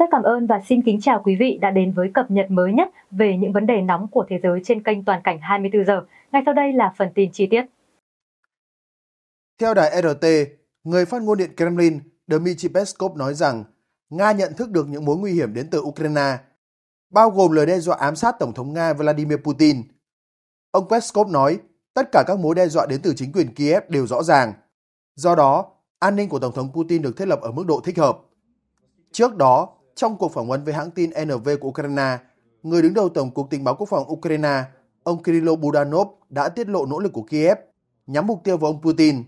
Rất cảm ơn và xin kính chào quý vị đã đến với cập nhật mới nhất về những vấn đề nóng của thế giới trên kênh Toàn cảnh 24 giờ. Ngay sau đây là phần tin chi tiết. Theo đài RT, người phát ngôn điện Kremlin Dmitry Peskov nói rằng Nga nhận thức được những mối nguy hiểm đến từ Ukraine, bao gồm lời đe dọa ám sát Tổng thống Nga Vladimir Putin. Ông Peskov nói tất cả các mối đe dọa đến từ chính quyền Kiev đều rõ ràng. Do đó, an ninh của Tổng thống Putin được thiết lập ở mức độ thích hợp. Trước đó, trong cuộc phỏng vấn với hãng tin NV của Ukraine, người đứng đầu Tổng cục Tình báo Quốc phòng Ukraine, ông Kirill Budanov đã tiết lộ nỗ lực của Kiev nhắm mục tiêu vào ông Putin.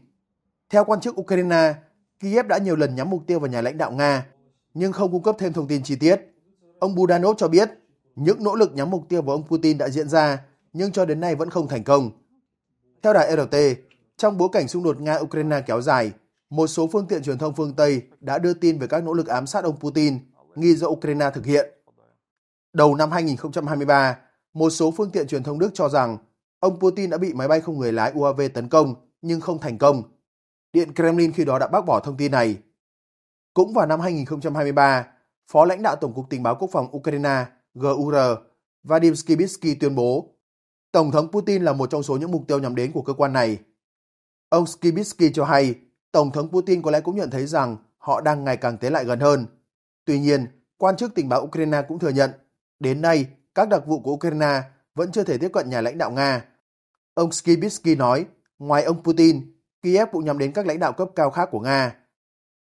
Theo quan chức Ukraine, Kiev đã nhiều lần nhắm mục tiêu vào nhà lãnh đạo Nga, nhưng không cung cấp thêm thông tin chi tiết. Ông Budanov cho biết, những nỗ lực nhắm mục tiêu vào ông Putin đã diễn ra, nhưng cho đến nay vẫn không thành công. Theo đài RT, trong bối cảnh xung đột Nga-Ukraine kéo dài, một số phương tiện truyền thông phương Tây đã đưa tin về các nỗ lực ám sát ông Putin – nghi do Ukraine thực hiện. Đầu năm 2023, một số phương tiện truyền thông Đức cho rằng ông Putin đã bị máy bay không người lái UAV tấn công nhưng không thành công. Điện Kremlin khi đó đã bác bỏ thông tin này. Cũng vào năm 2023, Phó lãnh đạo Tổng cục Tình báo Quốc phòng Ukraine GUR Vadim Skibitsky tuyên bố Tổng thống Putin là một trong số những mục tiêu nhắm đến của cơ quan này. Ông Skibitsky cho hay Tổng thống Putin có lẽ cũng nhận thấy rằng họ đang ngày càng tiến lại gần hơn Tuy nhiên, quan chức tình báo Ukraine cũng thừa nhận, đến nay các đặc vụ của Ukraine vẫn chưa thể tiếp cận nhà lãnh đạo Nga. Ông Skibitsky nói, ngoài ông Putin, Kiev cũng nhắm đến các lãnh đạo cấp cao khác của Nga.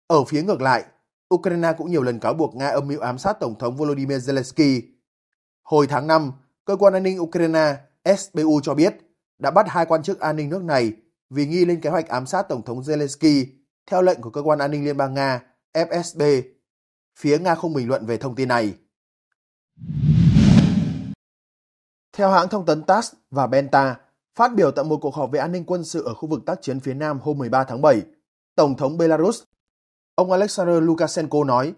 Ở phía ngược lại, Ukraine cũng nhiều lần cáo buộc Nga âm mưu ám sát Tổng thống Volodymyr Zelensky. Hồi tháng 5, cơ quan an ninh Ukraine SBU cho biết đã bắt hai quan chức an ninh nước này vì nghi lên kế hoạch ám sát Tổng thống Zelensky theo lệnh của cơ quan an ninh Liên bang Nga FSB phía Nga không bình luận về thông tin này. Theo hãng thông tấn TASS và Benta, phát biểu tại một cuộc họp về an ninh quân sự ở khu vực tác chiến phía Nam hôm 13 tháng 7, Tổng thống Belarus, ông Alexander Lukashenko nói,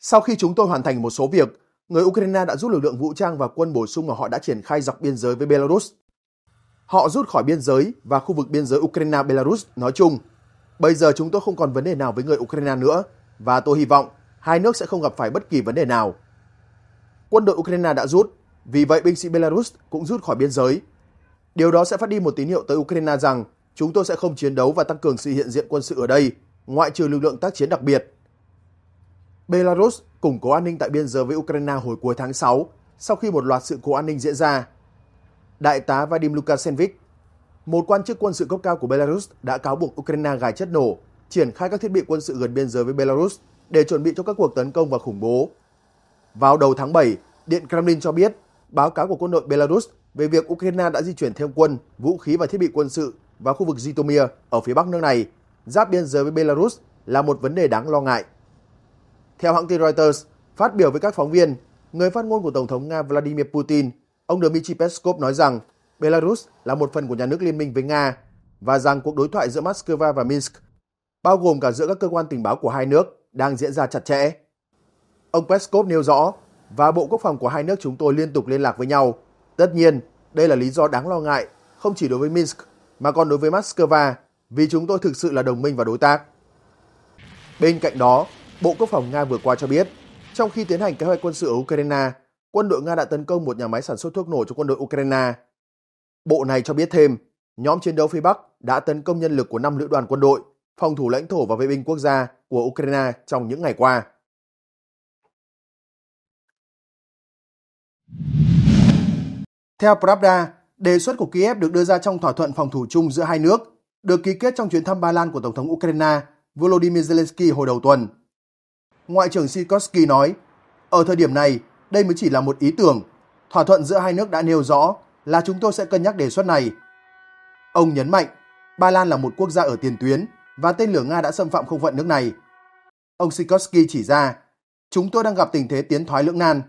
Sau khi chúng tôi hoàn thành một số việc, người Ukraine đã rút lực lượng vũ trang và quân bổ sung mà họ đã triển khai dọc biên giới với Belarus. Họ rút khỏi biên giới và khu vực biên giới Ukraine-Belarus nói chung. Bây giờ chúng tôi không còn vấn đề nào với người Ukraine nữa và tôi hy vọng hai nước sẽ không gặp phải bất kỳ vấn đề nào. Quân đội Ukraine đã rút, vì vậy binh sĩ Belarus cũng rút khỏi biên giới. Điều đó sẽ phát đi một tín hiệu tới Ukraine rằng chúng tôi sẽ không chiến đấu và tăng cường sự hiện diện quân sự ở đây, ngoại trừ lực lượng tác chiến đặc biệt. Belarus củng cố an ninh tại biên giới với Ukraine hồi cuối tháng 6 sau khi một loạt sự cố an ninh diễn ra. Đại tá Vadim Lukashenvich, một quan chức quân sự cấp cao của Belarus đã cáo buộc Ukraine gài chất nổ, triển khai các thiết bị quân sự gần biên giới với Belarus để chuẩn bị cho các cuộc tấn công và khủng bố. Vào đầu tháng 7, Điện Kremlin cho biết báo cáo của quân đội Belarus về việc Ukraine đã di chuyển thêm quân, vũ khí và thiết bị quân sự vào khu vực Zitomir ở phía bắc nước này, giáp biên giới với Belarus là một vấn đề đáng lo ngại. Theo hãng tin Reuters, phát biểu với các phóng viên, người phát ngôn của Tổng thống Nga Vladimir Putin, ông Dmitry Peskov nói rằng Belarus là một phần của nhà nước liên minh với Nga và rằng cuộc đối thoại giữa Moscow và Minsk, bao gồm cả giữa các cơ quan tình báo của hai nước, đang diễn ra chặt chẽ. Ông Peskov nêu rõ, và Bộ Quốc phòng của hai nước chúng tôi liên tục liên lạc với nhau. Tất nhiên, đây là lý do đáng lo ngại, không chỉ đối với Minsk, mà còn đối với Moscow, vì chúng tôi thực sự là đồng minh và đối tác. Bên cạnh đó, Bộ Quốc phòng Nga vừa qua cho biết, trong khi tiến hành kế hoạch quân sự ở Ukraine, quân đội Nga đã tấn công một nhà máy sản xuất thuốc nổ cho quân đội Ukraine. Bộ này cho biết thêm, nhóm chiến đấu phía Bắc đã tấn công nhân lực của 5 lữ đoàn quân đội phòng thủ lãnh thổ và vệ binh quốc gia của Ukraine trong những ngày qua. Theo Pravda, đề xuất của Kiev được đưa ra trong thỏa thuận phòng thủ chung giữa hai nước, được ký kết trong chuyến thăm Ba Lan của Tổng thống Ukraine Volodymyr Zelensky hồi đầu tuần. Ngoại trưởng Sikorsky nói, ở thời điểm này, đây mới chỉ là một ý tưởng. Thỏa thuận giữa hai nước đã nêu rõ là chúng tôi sẽ cân nhắc đề xuất này. Ông nhấn mạnh, Ba Lan là một quốc gia ở tiền tuyến và tên lửa Nga đã xâm phạm không phận nước này. Ông Sikorsky chỉ ra, chúng tôi đang gặp tình thế tiến thoái lưỡng nan.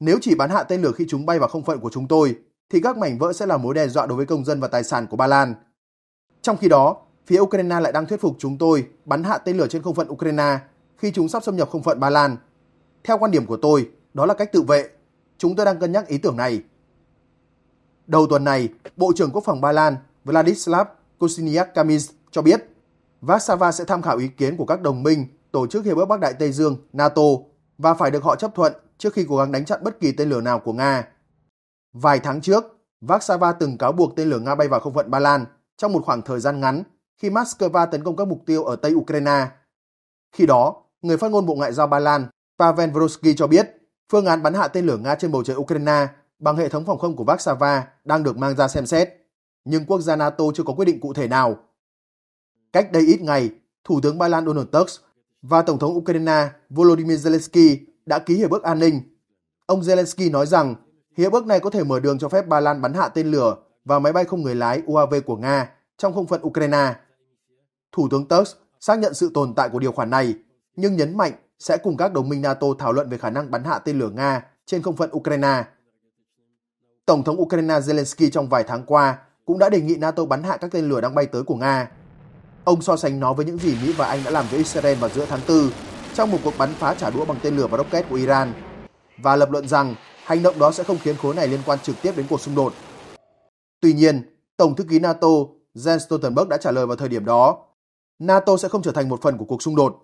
Nếu chỉ bắn hạ tên lửa khi chúng bay vào không phận của chúng tôi, thì các mảnh vỡ sẽ là mối đe dọa đối với công dân và tài sản của Ba Lan. Trong khi đó, phía Ukraine lại đang thuyết phục chúng tôi bắn hạ tên lửa trên không phận Ukraine khi chúng sắp xâm nhập không phận Ba Lan. Theo quan điểm của tôi, đó là cách tự vệ. Chúng tôi đang cân nhắc ý tưởng này. Đầu tuần này, Bộ trưởng Quốc phòng Ba Lan Vladislav Kosiniak Kamis cho biết Warsaw sẽ tham khảo ý kiến của các đồng minh, tổ chức Hiệp ước Bắc Đại Tây Dương, NATO và phải được họ chấp thuận trước khi cố gắng đánh chặn bất kỳ tên lửa nào của Nga. Vài tháng trước, Warsaw từng cáo buộc tên lửa Nga bay vào không phận Ba Lan trong một khoảng thời gian ngắn khi Moscow tấn công các mục tiêu ở Tây Ukraine. Khi đó, người phát ngôn Bộ Ngoại giao Ba Lan Pavel Vronsky cho biết phương án bắn hạ tên lửa Nga trên bầu trời Ukraine bằng hệ thống phòng không của Warsaw đang được mang ra xem xét. Nhưng quốc gia NATO chưa có quyết định cụ thể nào Cách đây ít ngày, Thủ tướng Ba Lan Donald Tusk và Tổng thống Ukraine Volodymyr Zelensky đã ký hiệp ước an ninh. Ông Zelensky nói rằng hiệp ước này có thể mở đường cho phép Ba Lan bắn hạ tên lửa và máy bay không người lái UAV của Nga trong không phận Ukraine. Thủ tướng Tusk xác nhận sự tồn tại của điều khoản này, nhưng nhấn mạnh sẽ cùng các đồng minh NATO thảo luận về khả năng bắn hạ tên lửa Nga trên không phận Ukraine. Tổng thống Ukraine Zelensky trong vài tháng qua cũng đã đề nghị NATO bắn hạ các tên lửa đang bay tới của Nga. Ông so sánh nó với những gì Mỹ và Anh đã làm với Israel vào giữa tháng 4 trong một cuộc bắn phá trả đũa bằng tên lửa và rocket của Iran và lập luận rằng hành động đó sẽ không khiến khối này liên quan trực tiếp đến cuộc xung đột. Tuy nhiên, Tổng thư ký NATO Jens Stoltenberg đã trả lời vào thời điểm đó, NATO sẽ không trở thành một phần của cuộc xung đột.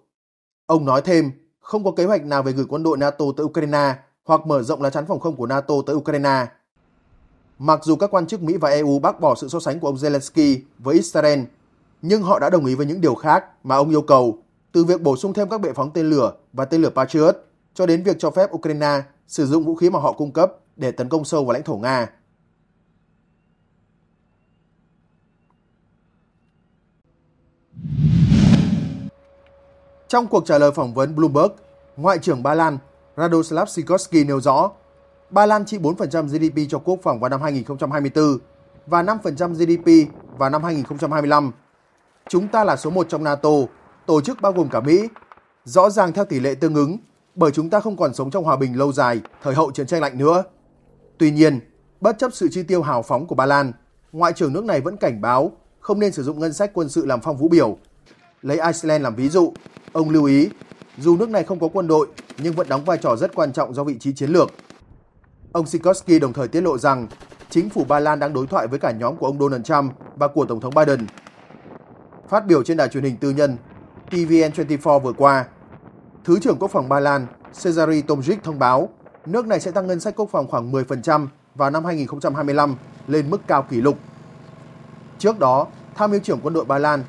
Ông nói thêm, không có kế hoạch nào về gửi quân đội NATO tới Ukraine hoặc mở rộng lá chắn phòng không của NATO tới Ukraine. Mặc dù các quan chức Mỹ và EU bác bỏ sự so sánh của ông Zelensky với Israel nhưng họ đã đồng ý với những điều khác mà ông yêu cầu, từ việc bổ sung thêm các bệ phóng tên lửa và tên lửa Patriot cho đến việc cho phép Ukraine sử dụng vũ khí mà họ cung cấp để tấn công sâu vào lãnh thổ Nga. Trong cuộc trả lời phỏng vấn Bloomberg, Ngoại trưởng Ba Lan Radoslav Sikorsky nêu rõ Ba Lan chi 4% GDP cho quốc phòng vào năm 2024 và 5% GDP vào năm 2025 Chúng ta là số 1 trong NATO, tổ chức bao gồm cả Mỹ. Rõ ràng theo tỷ lệ tương ứng, bởi chúng ta không còn sống trong hòa bình lâu dài, thời hậu chiến tranh lạnh nữa. Tuy nhiên, bất chấp sự chi tiêu hào phóng của Ba Lan, Ngoại trưởng nước này vẫn cảnh báo không nên sử dụng ngân sách quân sự làm phong vũ biểu. Lấy Iceland làm ví dụ, ông lưu ý, dù nước này không có quân đội nhưng vẫn đóng vai trò rất quan trọng do vị trí chiến lược. Ông Sikorsky đồng thời tiết lộ rằng chính phủ Ba Lan đang đối thoại với cả nhóm của ông Donald Trump và của Tổng thống Biden Phát biểu trên đài truyền hình tư nhân TVN24 vừa qua, Thứ trưởng Quốc phòng Ba Lan Cezary Tomjic thông báo nước này sẽ tăng ngân sách quốc phòng khoảng 10% vào năm 2025 lên mức cao kỷ lục. Trước đó, Tham mưu trưởng quân đội Ba Lan,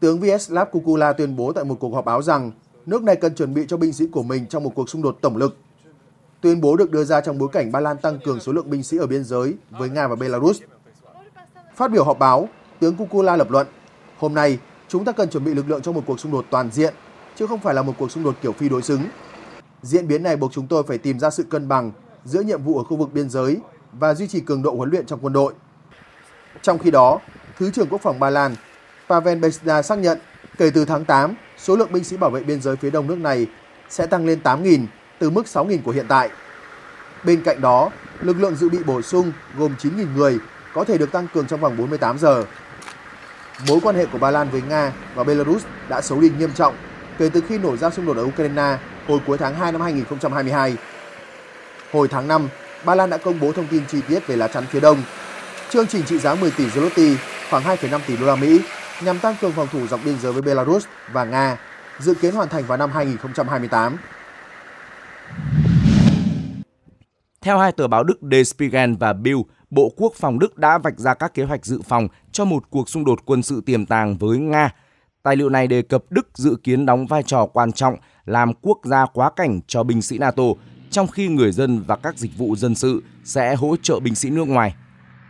tướng Vyacheslav Kukula tuyên bố tại một cuộc họp báo rằng nước này cần chuẩn bị cho binh sĩ của mình trong một cuộc xung đột tổng lực. Tuyên bố được đưa ra trong bối cảnh Ba Lan tăng cường số lượng binh sĩ ở biên giới với Nga và Belarus. Phát biểu họp báo, tướng Kukula lập luận Hôm nay, chúng ta cần chuẩn bị lực lượng cho một cuộc xung đột toàn diện, chứ không phải là một cuộc xung đột kiểu phi đối xứng. Diễn biến này buộc chúng tôi phải tìm ra sự cân bằng giữa nhiệm vụ ở khu vực biên giới và duy trì cường độ huấn luyện trong quân đội. Trong khi đó, Thứ trưởng Quốc phòng Ba Lan Pavel Besda xác nhận kể từ tháng 8, số lượng binh sĩ bảo vệ biên giới phía đông nước này sẽ tăng lên 8.000 từ mức 6.000 của hiện tại. Bên cạnh đó, lực lượng dự bị bổ sung gồm 9.000 người có thể được tăng cường trong vòng 48 giờ mối quan hệ của Ba Lan với Nga và Belarus đã xấu đi nghiêm trọng kể từ khi nổ ra xung đột ở Ukraine hồi cuối tháng 2 năm 2022. Hồi tháng 5, Ba Lan đã công bố thông tin chi tiết về lá chắn phía đông. Chương trình trị giá 10 tỷ zloty, khoảng 2,5 tỷ đô la Mỹ, nhằm tăng cường phòng thủ dọc biên giới với Belarus và Nga, dự kiến hoàn thành vào năm 2028. Theo hai tờ báo Đức Der Spiegel và Bild, Bộ Quốc phòng Đức đã vạch ra các kế hoạch dự phòng cho một cuộc xung đột quân sự tiềm tàng với Nga. Tài liệu này đề cập Đức dự kiến đóng vai trò quan trọng làm quốc gia quá cảnh cho binh sĩ NATO, trong khi người dân và các dịch vụ dân sự sẽ hỗ trợ binh sĩ nước ngoài.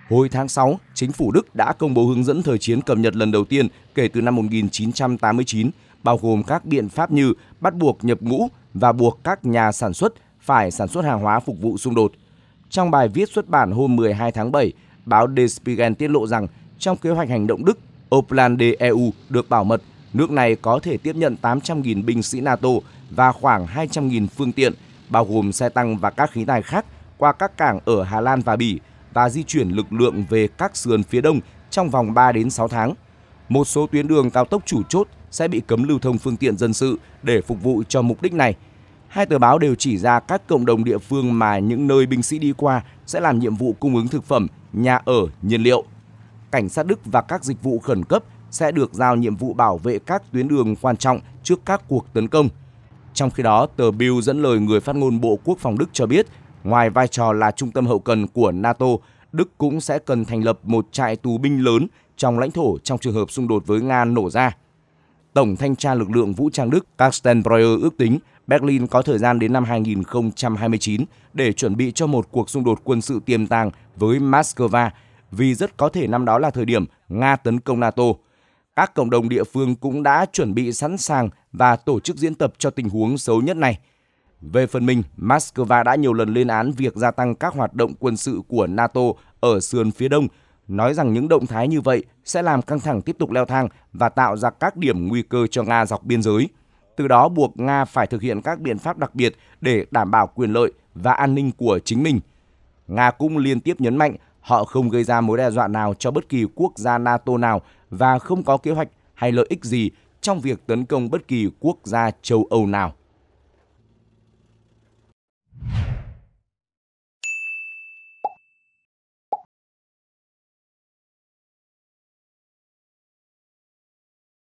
Hồi tháng 6, chính phủ Đức đã công bố hướng dẫn thời chiến cập nhật lần đầu tiên kể từ năm 1989, bao gồm các biện pháp như bắt buộc nhập ngũ và buộc các nhà sản xuất phải sản xuất hàng hóa phục vụ xung đột. Trong bài viết xuất bản hôm 12 tháng 7, báo Der Spiegel tiết lộ rằng trong kế hoạch hành động Đức, Oplan de EU được bảo mật, nước này có thể tiếp nhận 800.000 binh sĩ NATO và khoảng 200.000 phương tiện, bao gồm xe tăng và các khí tài khác qua các cảng ở Hà Lan và Bỉ và di chuyển lực lượng về các sườn phía đông trong vòng 3 đến 6 tháng. Một số tuyến đường cao tốc chủ chốt sẽ bị cấm lưu thông phương tiện dân sự để phục vụ cho mục đích này – Hai tờ báo đều chỉ ra các cộng đồng địa phương mà những nơi binh sĩ đi qua sẽ làm nhiệm vụ cung ứng thực phẩm, nhà ở, nhiên liệu. Cảnh sát Đức và các dịch vụ khẩn cấp sẽ được giao nhiệm vụ bảo vệ các tuyến đường quan trọng trước các cuộc tấn công. Trong khi đó, tờ Bill dẫn lời người phát ngôn Bộ Quốc phòng Đức cho biết, ngoài vai trò là trung tâm hậu cần của NATO, Đức cũng sẽ cần thành lập một trại tù binh lớn trong lãnh thổ trong trường hợp xung đột với Nga nổ ra. Tổng Thanh tra Lực lượng Vũ trang Đức Carsten Breuer ước tính Berlin có thời gian đến năm 2029 để chuẩn bị cho một cuộc xung đột quân sự tiềm tàng với Moscow vì rất có thể năm đó là thời điểm Nga tấn công NATO. Các cộng đồng địa phương cũng đã chuẩn bị sẵn sàng và tổ chức diễn tập cho tình huống xấu nhất này. Về phần mình, Moscow đã nhiều lần lên án việc gia tăng các hoạt động quân sự của NATO ở sườn phía đông – nói rằng những động thái như vậy sẽ làm căng thẳng tiếp tục leo thang và tạo ra các điểm nguy cơ cho Nga dọc biên giới. Từ đó buộc Nga phải thực hiện các biện pháp đặc biệt để đảm bảo quyền lợi và an ninh của chính mình. Nga cũng liên tiếp nhấn mạnh họ không gây ra mối đe dọa nào cho bất kỳ quốc gia NATO nào và không có kế hoạch hay lợi ích gì trong việc tấn công bất kỳ quốc gia châu Âu nào.